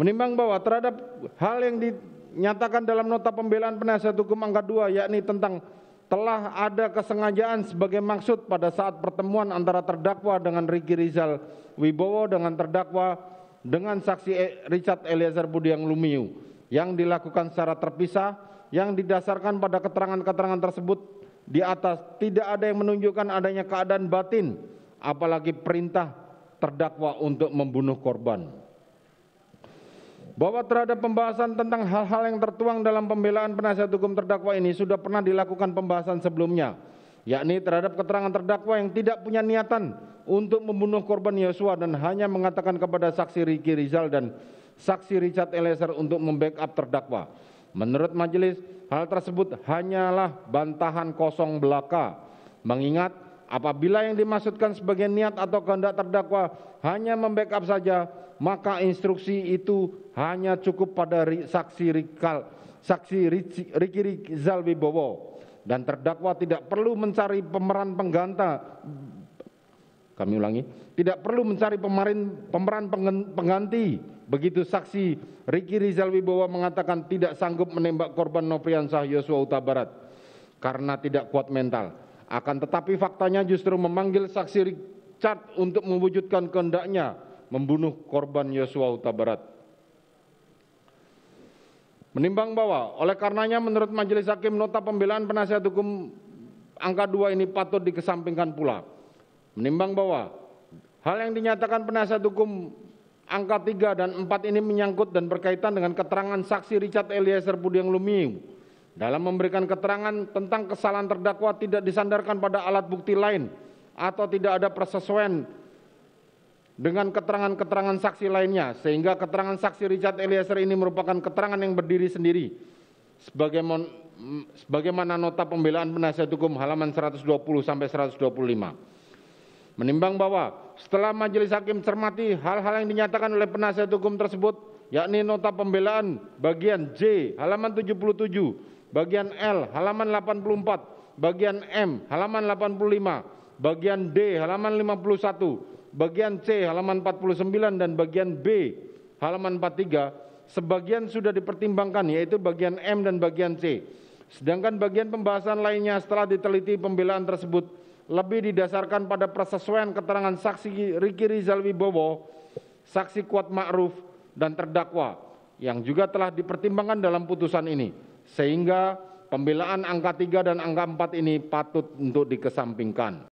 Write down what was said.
Menimbang bahwa terhadap hal yang dinyatakan dalam nota pembelaan penasihat hukum angka 2 yakni tentang telah ada kesengajaan sebagai maksud pada saat pertemuan antara terdakwa dengan Riki Rizal Wibowo dengan terdakwa dengan saksi e- Richard Eliezer Budiang Lumiu yang dilakukan secara terpisah yang didasarkan pada keterangan-keterangan tersebut di atas tidak ada yang menunjukkan adanya keadaan batin apalagi perintah terdakwa untuk membunuh korban bahwa terhadap pembahasan tentang hal-hal yang tertuang dalam pembelaan penasihat hukum terdakwa ini sudah pernah dilakukan pembahasan sebelumnya, yakni terhadap keterangan terdakwa yang tidak punya niatan untuk membunuh korban Yosua dan hanya mengatakan kepada saksi Riki Rizal dan saksi Richard Eliezer untuk membackup terdakwa. Menurut majelis, hal tersebut hanyalah bantahan kosong belaka, mengingat Apabila yang dimaksudkan sebagai niat atau kehendak terdakwa hanya membackup saja, maka instruksi itu hanya cukup pada saksi Rikal, saksi Riki Rizal Wibowo dan terdakwa tidak perlu mencari pemeran pengganti. kami ulangi, tidak perlu mencari pemarin, pemeran pengganti. Begitu saksi Riki Rizal Wibowo mengatakan tidak sanggup menembak korban Nofriansah Yosua Utabarat karena tidak kuat mental akan tetapi faktanya justru memanggil saksi Richard untuk mewujudkan kehendaknya membunuh korban Yosua Huta Barat. Menimbang bahwa oleh karenanya menurut majelis hakim nota pembelaan penasihat hukum angka 2 ini patut dikesampingkan pula. Menimbang bahwa hal yang dinyatakan penasihat hukum angka 3 dan 4 ini menyangkut dan berkaitan dengan keterangan saksi Richard Eliezer Budiang Lumiu dalam memberikan keterangan tentang kesalahan terdakwa tidak disandarkan pada alat bukti lain atau tidak ada persesuaian dengan keterangan-keterangan saksi lainnya sehingga keterangan saksi Richard Eliezer ini merupakan keterangan yang berdiri sendiri sebagaimana, sebagaimana nota pembelaan penasihat hukum halaman 120 sampai 125 menimbang bahwa setelah majelis hakim cermati hal-hal yang dinyatakan oleh penasihat hukum tersebut yakni nota pembelaan bagian J halaman 77 bagian L halaman 84, bagian M halaman 85, bagian D halaman 51, bagian C halaman 49 dan bagian B halaman 43 sebagian sudah dipertimbangkan yaitu bagian M dan bagian C. Sedangkan bagian pembahasan lainnya setelah diteliti pembelaan tersebut lebih didasarkan pada persesuaian keterangan saksi Riki Rizal Wibowo, saksi Kuat Ma'ruf, dan terdakwa yang juga telah dipertimbangkan dalam putusan ini sehingga pembelaan angka tiga dan angka empat ini patut untuk dikesampingkan